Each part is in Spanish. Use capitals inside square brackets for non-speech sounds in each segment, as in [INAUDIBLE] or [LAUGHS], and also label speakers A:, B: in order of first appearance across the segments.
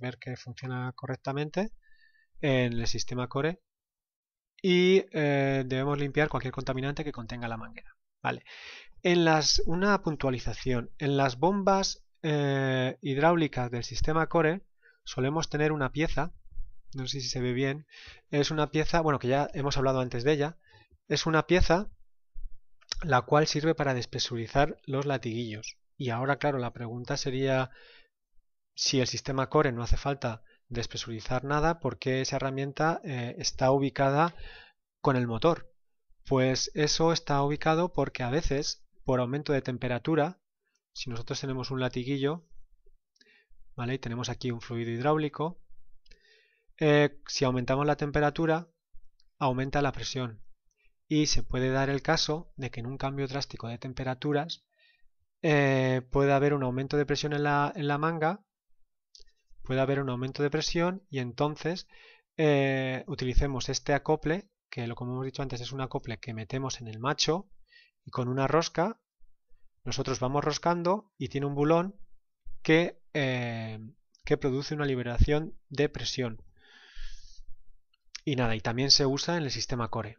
A: ver que funciona correctamente en el sistema core y eh, debemos limpiar cualquier contaminante que contenga la manguera. Vale. En las, una puntualización, en las bombas eh, hidráulicas del sistema core solemos tener una pieza, no sé si se ve bien, es una pieza, bueno, que ya hemos hablado antes de ella, es una pieza la cual sirve para despresurizar los latiguillos. Y ahora, claro, la pregunta sería, si el sistema core no hace falta despresurizar nada, ¿por qué esa herramienta eh, está ubicada con el motor? Pues eso está ubicado porque a veces, por aumento de temperatura, si nosotros tenemos un latiguillo, Y tenemos aquí un fluido hidráulico, eh, si aumentamos la temperatura, aumenta la presión. Y se puede dar el caso de que en un cambio drástico de temperaturas eh, puede haber un aumento de presión en la manga puede haber un aumento de presión y entonces eh, utilicemos este acople, que lo como hemos dicho antes es un acople que metemos en el macho y con una rosca nosotros vamos roscando y tiene un bulón que, eh, que produce una liberación de presión. Y nada, y también se usa en el sistema core.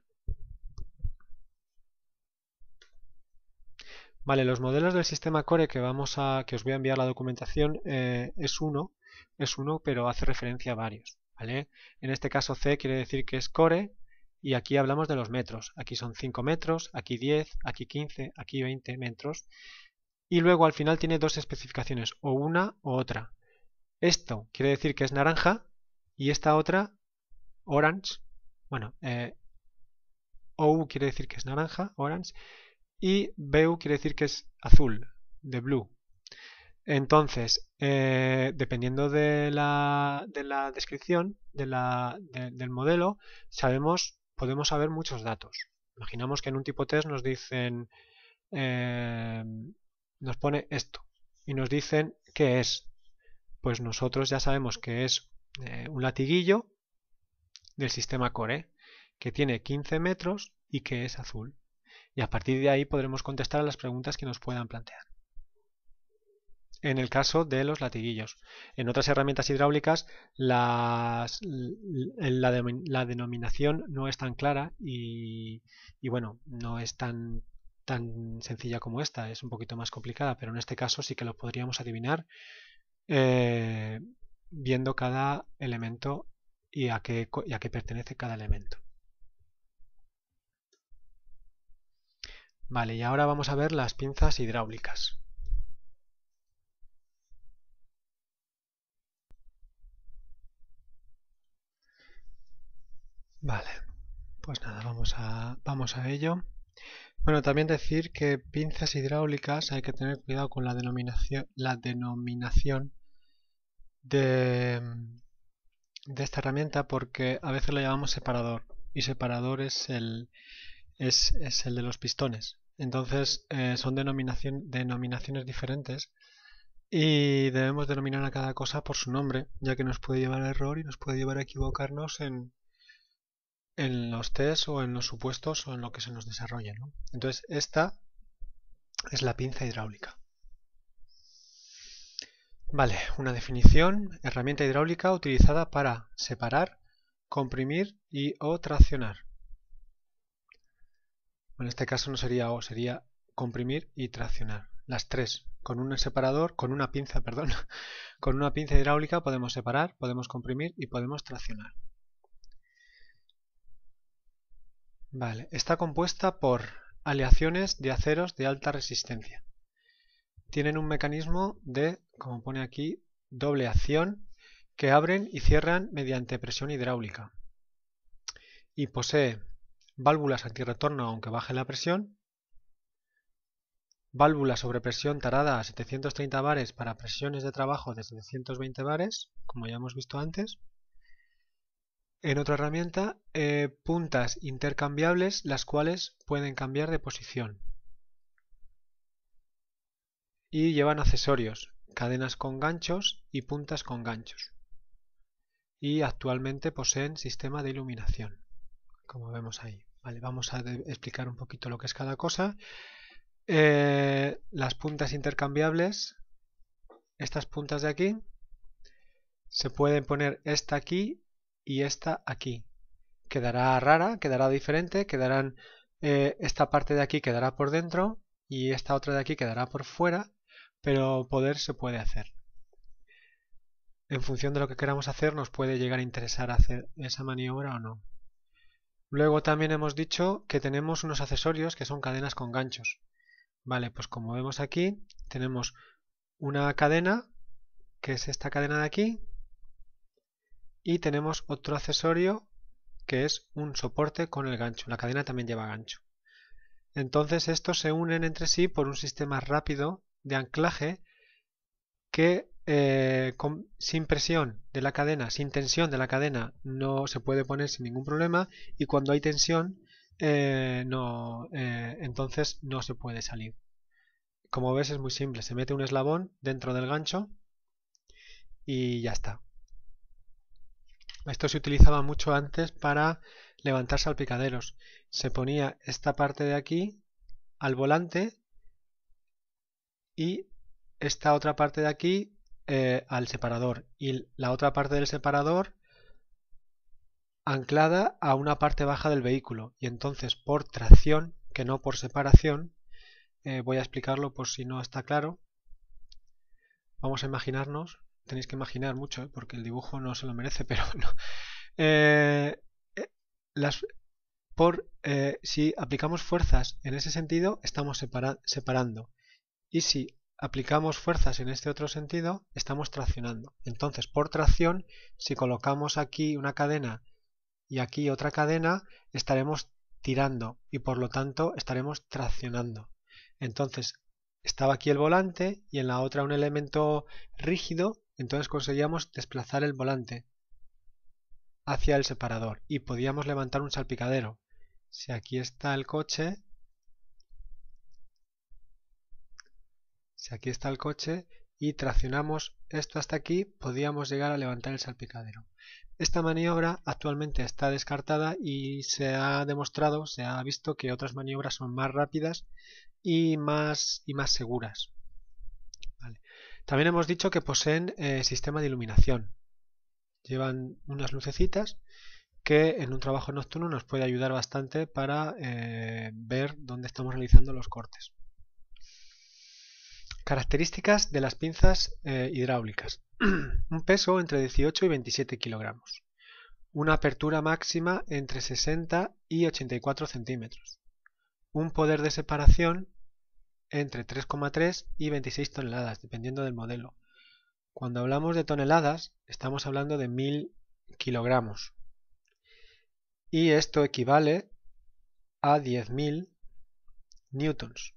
A: Vale, los modelos del sistema core que vamos a que os voy a enviar la documentación eh, es uno es uno, pero hace referencia a varios, ¿vale? En este caso C quiere decir que es core y aquí hablamos de los metros. Aquí son 5 metros, aquí 10, aquí 15, aquí 20 metros. Y luego al final tiene dos especificaciones, o una o otra. Esto quiere decir que es naranja y esta otra, orange, bueno, eh, OU quiere decir que es naranja, orange, y BU quiere decir que es azul, de blue. Entonces, eh, dependiendo de la, descripción del modelo, sabemos, podemos saber muchos datos. Imaginamos que en un tipo test nos dicen, eh, nos pone esto y nos dicen qué es. Pues nosotros ya sabemos que es eh, un latiguillo del sistema Core, que tiene 15 metros y que es azul. Y a partir de ahí podremos contestar a las preguntas que nos puedan plantear en el caso de los latiguillos. En otras herramientas hidráulicas la, denominación no es tan clara y, bueno, no es tan tan sencilla como esta, es un poquito más complicada, pero en este caso sí que lo podríamos adivinar eh, viendo cada elemento y a, qué, y a qué pertenece cada elemento. Vale, y ahora vamos a ver las pinzas hidráulicas. Vale, pues nada, vamos a, vamos a ello. Bueno, también decir que pinzas hidráulicas hay que tener cuidado con la denominación, la denominación de, de esta herramienta porque a veces la llamamos separador y separador es el, es, el de los pistones. Entonces eh, son denominación, denominaciones diferentes y debemos denominar a cada cosa por su nombre ya que nos puede llevar a error y nos puede llevar a equivocarnos en, en los test o en los supuestos o en lo que se nos desarrolla. ¿no? Entonces, esta es la pinza hidráulica. Vale, una definición, herramienta hidráulica utilizada para separar, comprimir y o traccionar. En este caso no sería o, sería comprimir y traccionar. Las tres, con un separador, con una pinza, [LAUGHS] perdón, con una pinza hidráulica podemos separar, podemos comprimir y podemos traccionar. está compuesta por aleaciones de aceros de alta resistencia. Tienen un mecanismo de, como pone aquí, doble acción que abren y cierran mediante presión hidráulica. Y posee válvulas antirretorno aunque baje la presión, Válvulas sobre presión tarada a 730 bares para presiones de trabajo de 720 bares, como ya hemos visto antes, en otra herramienta, eh, puntas intercambiables, las cuales pueden cambiar de posición. Y llevan accesorios, cadenas con ganchos y puntas con ganchos. Y actualmente poseen sistema de iluminación, como vemos ahí. Vale, vamos a explicar un poquito lo que es cada cosa. Eh, las puntas intercambiables, estas puntas de aquí, se pueden poner esta aquí y esta aquí. Quedará rara, quedará diferente, quedarán eh, esta parte de aquí quedará por dentro y esta otra de aquí quedará por fuera, pero poder se puede hacer. En función de lo que queramos hacer nos puede llegar a interesar hacer esa maniobra o no. Luego también hemos dicho que tenemos unos accesorios que son cadenas con ganchos. Vale, pues como vemos aquí, tenemos una cadena, que es esta cadena de aquí, y tenemos otro accesorio que es un soporte con el gancho. La cadena también lleva gancho. Entonces estos se unen entre sí por un sistema rápido de anclaje que eh, sin presión de la cadena, sin tensión de la cadena, no se puede poner sin ningún problema y cuando hay tensión, eh, no, eh, entonces no se puede salir. Como ves es muy simple, se mete un eslabón dentro del gancho y ya está. Esto se utilizaba mucho antes para levantar salpicaderos. Se ponía esta parte de aquí al volante y esta otra parte de aquí eh, al separador y la otra parte del separador anclada a una parte baja del vehículo y entonces por tracción que no por separación eh, voy a explicarlo por si no está claro vamos a imaginarnos tenéis que imaginar mucho, ¿eh? porque el dibujo no se lo merece, [LAUGHS] pero no. Eh, eh, las, por, si aplicamos fuerzas en ese sentido, estamos separando. Y si aplicamos fuerzas en este otro sentido, estamos traccionando. Entonces, por tracción, si colocamos aquí una cadena y aquí otra cadena, estaremos tirando y por lo tanto estaremos traccionando. Entonces, estaba aquí el volante y en la otra un elemento rígido entonces conseguíamos desplazar el volante hacia el separador y podíamos levantar un salpicadero. Si aquí está el coche, si aquí está el coche y traccionamos esto hasta aquí, podíamos llegar a levantar el salpicadero. Esta maniobra actualmente está descartada y se ha demostrado, se ha visto que otras maniobras son más rápidas y más, y más seguras. También hemos dicho que poseen eh, sistema de iluminación. Llevan unas lucecitas que en un trabajo nocturno nos puede ayudar bastante para eh, ver dónde estamos realizando los cortes. Características de las pinzas eh, hidráulicas. [CLEARS THROAT] un peso entre 18 y 27 kilogramos. Una apertura máxima entre 60 y 84 centímetros. Un poder de separación entre 3,3 y 26 toneladas, dependiendo del modelo. Cuando hablamos de toneladas, estamos hablando de 1000 kilogramos. Y esto equivale a 10.000 newtons.